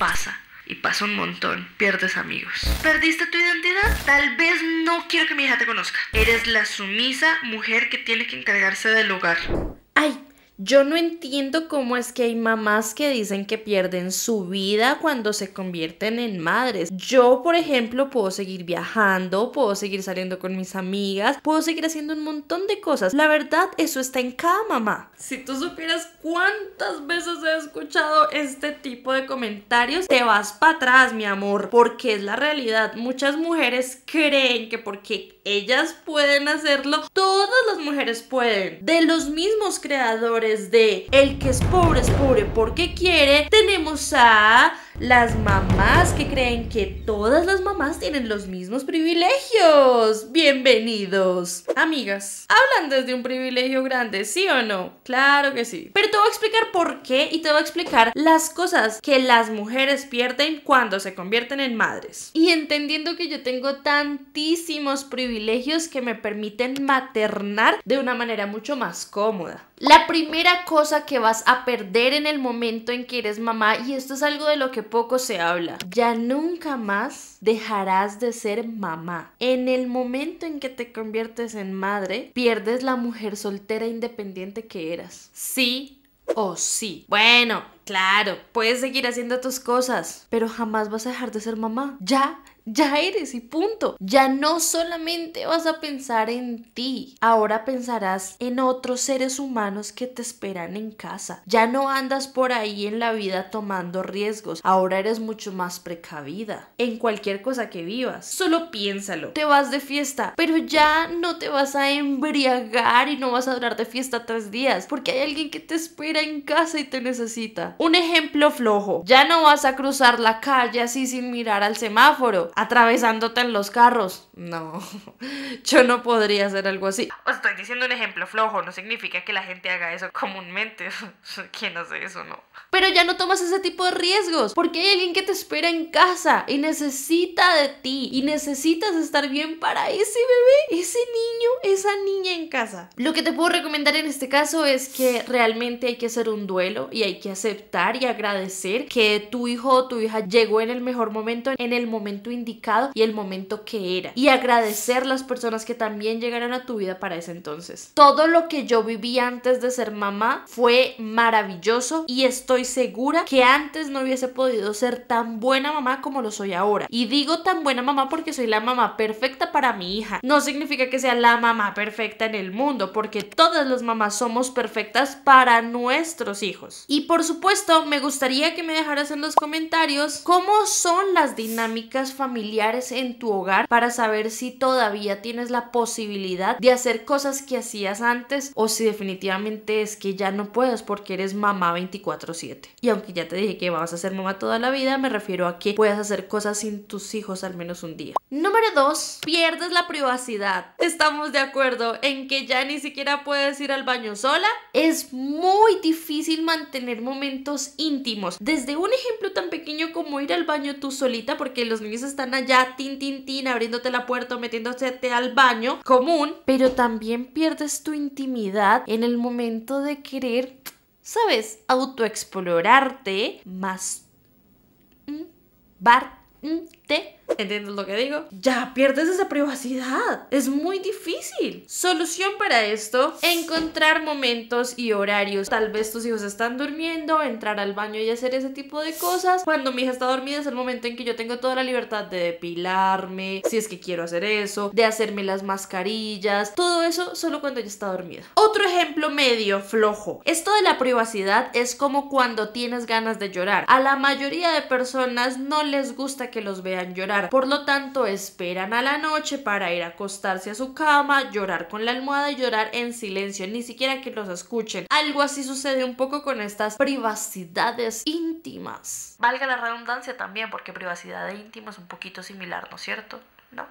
pasa. Y pasa un montón. Pierdes amigos. ¿Perdiste tu identidad? Tal vez no quiero que mi hija te conozca. Eres la sumisa mujer que tiene que encargarse del hogar. Yo no entiendo cómo es que hay mamás que dicen que pierden su vida cuando se convierten en madres. Yo, por ejemplo, puedo seguir viajando, puedo seguir saliendo con mis amigas, puedo seguir haciendo un montón de cosas. La verdad, eso está en cada mamá. Si tú supieras cuántas veces he escuchado este tipo de comentarios, te vas para atrás, mi amor, porque es la realidad. Muchas mujeres creen que porque ellas pueden hacerlo, todas las mujeres pueden. De los mismos creadores desde el que es pobre es pobre porque quiere, tenemos a las mamás que creen que todas las mamás tienen los mismos privilegios. Bienvenidos. Amigas, hablan desde un privilegio grande, ¿sí o no? Claro que sí. Pero te voy a explicar por qué y te voy a explicar las cosas que las mujeres pierden cuando se convierten en madres. Y entendiendo que yo tengo tantísimos privilegios que me permiten maternar de una manera mucho más cómoda. La primera cosa que vas a perder en el momento en que eres mamá, y esto es algo de lo que poco se habla. Ya nunca más dejarás de ser mamá. En el momento en que te conviertes en madre, pierdes la mujer soltera independiente que eras. Sí o sí. Bueno, claro, puedes seguir haciendo tus cosas, pero jamás vas a dejar de ser mamá. Ya ya eres y punto. Ya no solamente vas a pensar en ti, ahora pensarás en otros seres humanos que te esperan en casa. Ya no andas por ahí en la vida tomando riesgos, ahora eres mucho más precavida en cualquier cosa que vivas. Solo piénsalo, te vas de fiesta, pero ya no te vas a embriagar y no vas a durar de fiesta tres días, porque hay alguien que te espera en casa y te necesita. Un ejemplo flojo, ya no vas a cruzar la calle así sin mirar al semáforo atravesándote en los carros. No, yo no podría hacer algo así. Os estoy diciendo un ejemplo flojo, no significa que la gente haga eso comúnmente. ¿Quién hace eso, no? Pero ya no tomas ese tipo de riesgos, porque hay alguien que te espera en casa y necesita de ti y necesitas estar bien para ese bebé, ese niño, esa niña en casa. Lo que te puedo recomendar en este caso es que realmente hay que hacer un duelo y hay que aceptar y agradecer que tu hijo o tu hija llegó en el mejor momento, en el momento indicado y el momento que era. Y agradecer las personas que también llegaron a tu vida para ese entonces. Todo lo que yo viví antes de ser mamá fue maravilloso y estoy segura que antes no hubiese podido ser tan buena mamá como lo soy ahora. Y digo tan buena mamá porque soy la mamá perfecta para mi hija. No significa que sea la mamá perfecta en el mundo, porque todas las mamás somos perfectas para nuestros hijos. Y por supuesto, me gustaría que me dejaras en los comentarios cómo son las dinámicas familiares familiares en tu hogar para saber si todavía tienes la posibilidad de hacer cosas que hacías antes o si definitivamente es que ya no puedes porque eres mamá 24/7. Y aunque ya te dije que vas a ser mamá toda la vida, me refiero a que puedas hacer cosas sin tus hijos al menos un día. Número 2. Pierdes la privacidad. Estamos de acuerdo en que ya ni siquiera puedes ir al baño sola. Es muy difícil mantener momentos íntimos. Desde un ejemplo tan pequeño como ir al baño tú solita porque los niños están están allá, tin, tin, tin, abriéndote la puerta o al baño común, pero también pierdes tu intimidad en el momento de querer, ¿sabes? Autoexplorarte, más... Mm, bar... Mm, te ¿entiendes lo que digo? Ya pierdes esa privacidad. Es muy difícil. Solución para esto, encontrar momentos y horarios. Tal vez tus hijos están durmiendo, entrar al baño y hacer ese tipo de cosas. Cuando mi hija está dormida es el momento en que yo tengo toda la libertad de depilarme, si es que quiero hacer eso, de hacerme las mascarillas, todo eso solo cuando ella está dormida. Otro ejemplo medio flojo. Esto de la privacidad es como cuando tienes ganas de llorar. A la mayoría de personas no les gusta que los vean llorar. Por lo tanto, esperan a la noche para ir a acostarse a su cama, llorar con la almohada y llorar en silencio, ni siquiera que los escuchen. Algo así sucede un poco con estas privacidades íntimas. Valga la redundancia también, porque privacidad e íntima es un poquito similar, ¿no es cierto? No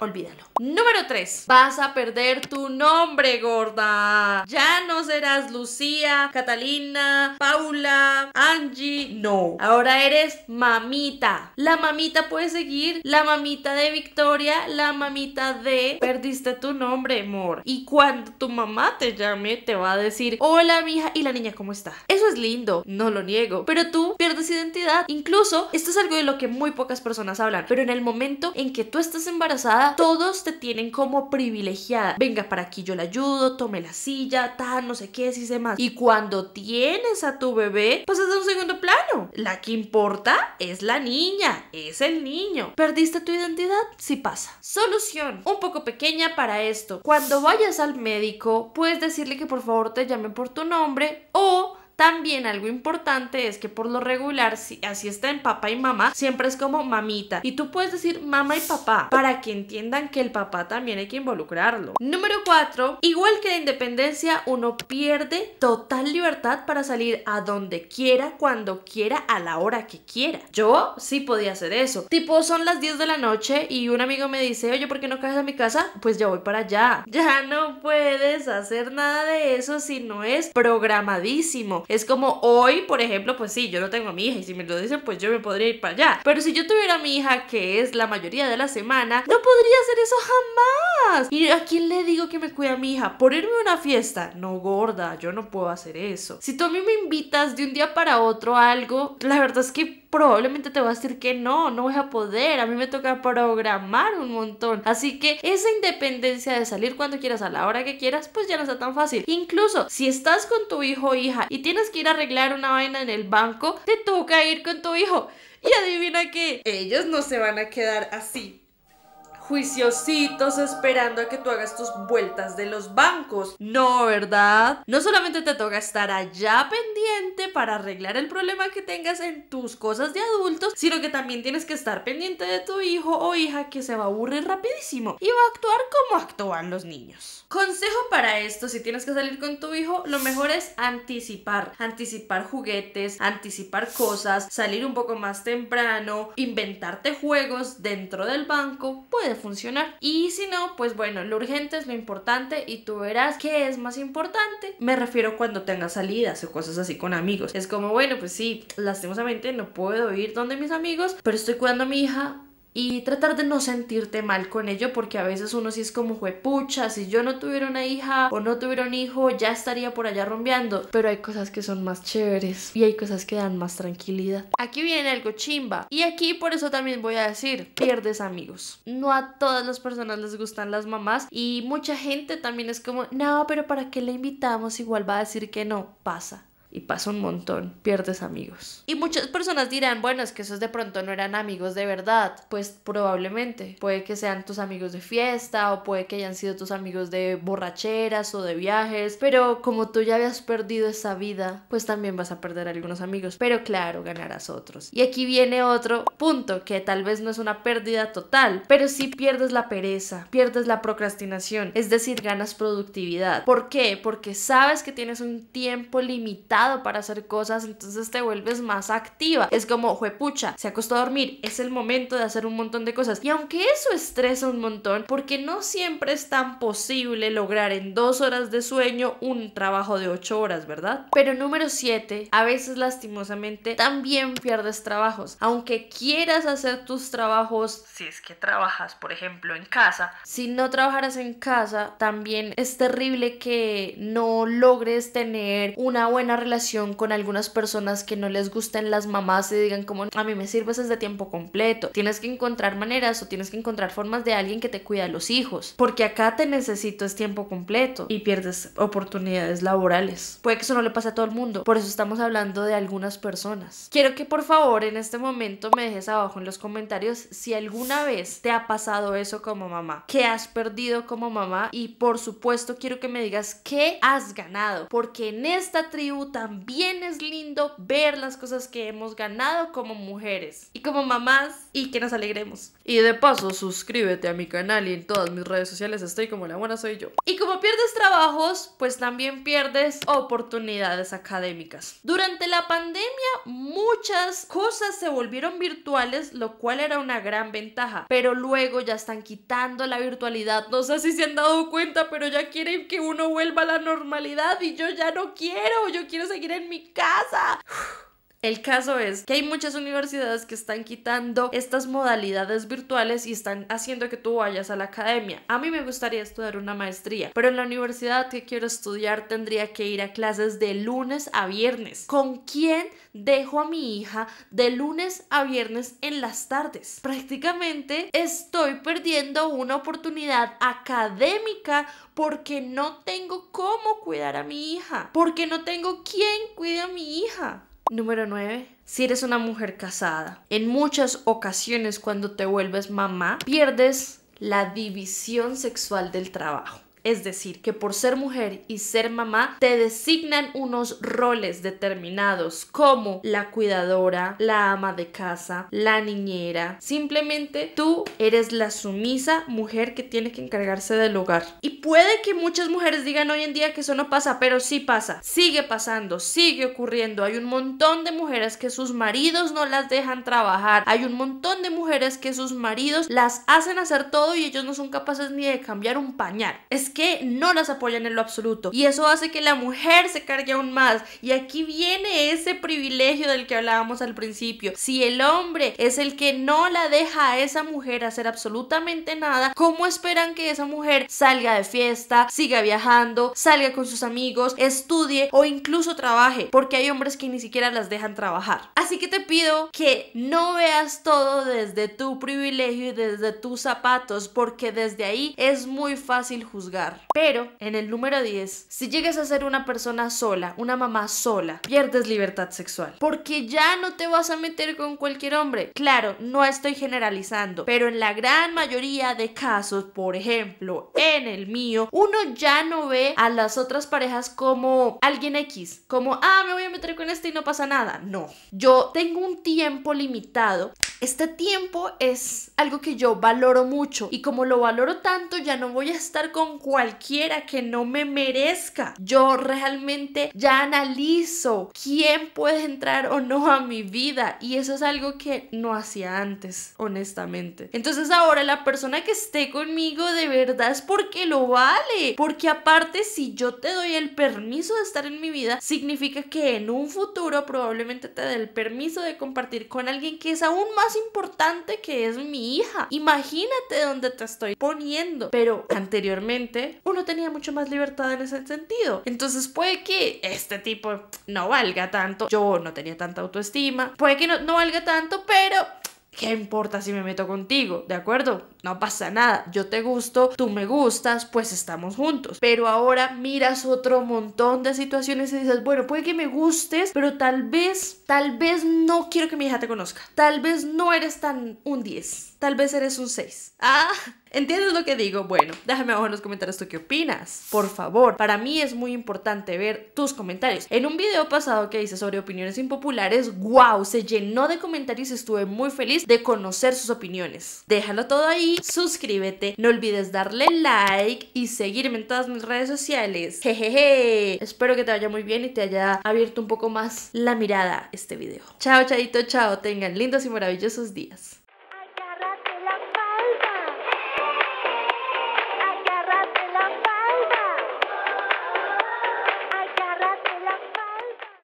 olvídalo. Número 3. Vas a perder tu nombre, gorda. Ya no serás Lucía, Catalina, Paula, Angie. No. Ahora eres mamita. La mamita puede seguir. La mamita de Victoria. La mamita de... Perdiste tu nombre, amor. Y cuando tu mamá te llame, te va a decir, hola, mija. Y la niña, ¿cómo está? Eso es lindo. No lo niego. Pero tú pierdes identidad. Incluso, esto es algo de lo que muy pocas personas hablan. Pero en el momento en que tú estás embarazada, todos te tienen como privilegiada. Venga, para aquí yo la ayudo, tome la silla, tal, no sé qué, si se más. Y cuando tienes a tu bebé, pasas pues a un segundo plano. La que importa es la niña, es el niño. ¿Perdiste tu identidad? Sí pasa. Solución, un poco pequeña para esto. Cuando vayas al médico, puedes decirle que por favor te llamen por tu nombre o también algo importante es que por lo regular, si así está en papá y mamá, siempre es como mamita. Y tú puedes decir mamá y papá para que entiendan que el papá también hay que involucrarlo. Número 4. Igual que la independencia, uno pierde total libertad para salir a donde quiera, cuando quiera, a la hora que quiera. Yo sí podía hacer eso. Tipo, son las 10 de la noche y un amigo me dice, oye, ¿por qué no caes a mi casa? Pues ya voy para allá. Ya no puedes hacer nada de eso si no es programadísimo. Es como hoy, por ejemplo, pues sí, yo no tengo a mi hija y si me lo dicen, pues yo me podría ir para allá. Pero si yo tuviera a mi hija, que es la mayoría de la semana, no podría hacer eso jamás. ¿Y a quién le digo que me cuida a mi hija? ¿Por irme a una fiesta? No, gorda, yo no puedo hacer eso. Si tú a mí me invitas de un día para otro a algo, la verdad es que probablemente te va a decir que no, no voy a poder, a mí me toca programar un montón. Así que esa independencia de salir cuando quieras, a la hora que quieras, pues ya no está tan fácil. Incluso si estás con tu hijo o hija y tienes que ir a arreglar una vaina en el banco, te toca ir con tu hijo. Y adivina que ellos no se van a quedar así juiciositos esperando a que tú hagas tus vueltas de los bancos. No, ¿verdad? No solamente te toca estar allá pendiente para arreglar el problema que tengas en tus cosas de adultos, sino que también tienes que estar pendiente de tu hijo o hija que se va a aburrir rapidísimo y va a actuar como actúan los niños. Consejo para esto, si tienes que salir con tu hijo, lo mejor es anticipar. Anticipar juguetes, anticipar cosas, salir un poco más temprano, inventarte juegos dentro del banco, Puedes funcionar. Y si no, pues bueno, lo urgente es lo importante y tú verás qué es más importante. Me refiero cuando tengas salidas o cosas así con amigos. Es como, bueno, pues sí, lastimosamente no puedo ir donde mis amigos, pero estoy cuidando a mi hija, y tratar de no sentirte mal con ello porque a veces uno sí es como juepucha, si yo no tuviera una hija o no tuviera un hijo ya estaría por allá rompiendo. pero hay cosas que son más chéveres y hay cosas que dan más tranquilidad. Aquí viene algo chimba y aquí por eso también voy a decir, pierdes amigos. No a todas las personas les gustan las mamás y mucha gente también es como, no, pero ¿para qué le invitamos? Igual va a decir que no, pasa y pasa un montón, pierdes amigos. Y muchas personas dirán, bueno, es que esos de pronto no eran amigos de verdad. Pues probablemente, puede que sean tus amigos de fiesta o puede que hayan sido tus amigos de borracheras o de viajes, pero como tú ya habías perdido esa vida, pues también vas a perder algunos amigos, pero claro, ganarás otros. Y aquí viene otro punto que tal vez no es una pérdida total, pero sí pierdes la pereza, pierdes la procrastinación, es decir, ganas productividad. ¿Por qué? Porque sabes que tienes un tiempo limitado para hacer cosas, entonces te vuelves más activa. Es como, juepucha, se acostó a dormir, es el momento de hacer un montón de cosas. Y aunque eso estresa un montón, porque no siempre es tan posible lograr en dos horas de sueño un trabajo de ocho horas, ¿verdad? Pero número siete, a veces lastimosamente también pierdes trabajos. Aunque quieras hacer tus trabajos, si es que trabajas, por ejemplo, en casa, si no trabajaras en casa, también es terrible que no logres tener una buena relación relación con algunas personas que no les gustan las mamás y digan como a mí me sirves desde tiempo completo. Tienes que encontrar maneras o tienes que encontrar formas de alguien que te cuida a los hijos, porque acá te necesito es tiempo completo y pierdes oportunidades laborales. Puede que eso no le pase a todo el mundo, por eso estamos hablando de algunas personas. Quiero que por favor en este momento me dejes abajo en los comentarios si alguna vez te ha pasado eso como mamá, que has perdido como mamá y por supuesto quiero que me digas qué has ganado, porque en esta tribu también es lindo ver las cosas que hemos ganado como mujeres y como mamás y que nos alegremos. Y de paso, suscríbete a mi canal y en todas mis redes sociales estoy como la buena soy yo. Y como pierdes trabajos, pues también pierdes oportunidades académicas. Durante la pandemia muchas cosas se volvieron virtuales, lo cual era una gran ventaja, pero luego ya están quitando la virtualidad. No sé si se han dado cuenta, pero ya quieren que uno vuelva a la normalidad y yo ya no quiero, yo quiero seguir en mi casa. El caso es que hay muchas universidades que están quitando estas modalidades virtuales y están haciendo que tú vayas a la academia. A mí me gustaría estudiar una maestría, pero en la universidad que quiero estudiar tendría que ir a clases de lunes a viernes. ¿Con quién dejo a mi hija de lunes a viernes en las tardes? Prácticamente estoy perdiendo una oportunidad académica porque no tengo cómo cuidar a mi hija, porque no tengo quién cuide a mi hija. Número 9. Si eres una mujer casada, en muchas ocasiones cuando te vuelves mamá, pierdes la división sexual del trabajo. Es decir, que por ser mujer y ser mamá te designan unos roles determinados como la cuidadora, la ama de casa, la niñera. Simplemente tú eres la sumisa mujer que tiene que encargarse del hogar. Y puede que muchas mujeres digan hoy en día que eso no pasa, pero sí pasa. Sigue pasando, sigue ocurriendo. Hay un montón de mujeres que sus maridos no las dejan trabajar. Hay un montón de mujeres que sus maridos las hacen hacer todo y ellos no son capaces ni de cambiar un pañal. Es que no las apoyan en lo absoluto. Y eso hace que la mujer se cargue aún más. Y aquí viene ese privilegio del que hablábamos al principio. Si el hombre es el que no la deja a esa mujer hacer absolutamente nada, ¿cómo esperan que esa mujer salga de fiesta, siga viajando, salga con sus amigos, estudie o incluso trabaje? Porque hay hombres que ni siquiera las dejan trabajar. Así que te pido que no veas todo desde tu privilegio y desde tus zapatos, porque desde ahí es muy fácil juzgar. Pero, en el número 10, si llegas a ser una persona sola, una mamá sola, pierdes libertad sexual. Porque ya no te vas a meter con cualquier hombre. Claro, no estoy generalizando, pero en la gran mayoría de casos, por ejemplo, en el mío, uno ya no ve a las otras parejas como alguien X, como, ah, me voy a meter con este y no pasa nada. No, yo tengo un tiempo limitado este tiempo es algo que yo valoro mucho y como lo valoro tanto ya no voy a estar con cualquiera que no me merezca. Yo realmente ya analizo quién puede entrar o no a mi vida y eso es algo que no hacía antes, honestamente. Entonces ahora la persona que esté conmigo de verdad es porque lo vale, porque aparte si yo te doy el permiso de estar en mi vida, significa que en un futuro probablemente te dé el permiso de compartir con alguien que es aún más importante que es mi hija. Imagínate dónde te estoy poniendo. Pero anteriormente uno tenía mucho más libertad en ese sentido. Entonces puede que este tipo no valga tanto. Yo no tenía tanta autoestima. Puede que no, no valga tanto, pero ¿qué importa si me meto contigo? ¿De acuerdo? no pasa nada, yo te gusto, tú me gustas, pues estamos juntos. Pero ahora miras otro montón de situaciones y dices, bueno, puede que me gustes, pero tal vez, tal vez no quiero que mi hija te conozca. Tal vez no eres tan un 10, tal vez eres un 6. Ah, ¿Entiendes lo que digo? Bueno, déjame abajo en los comentarios tú qué opinas. Por favor, para mí es muy importante ver tus comentarios. En un video pasado que hice sobre opiniones impopulares, ¡Guau! se llenó de comentarios y estuve muy feliz de conocer sus opiniones. Déjalo todo ahí suscríbete. No olvides darle like y seguirme en todas mis redes sociales. Jejeje. Espero que te vaya muy bien y te haya abierto un poco más la mirada este video. Chao, chadito, chao. Tengan lindos y maravillosos días.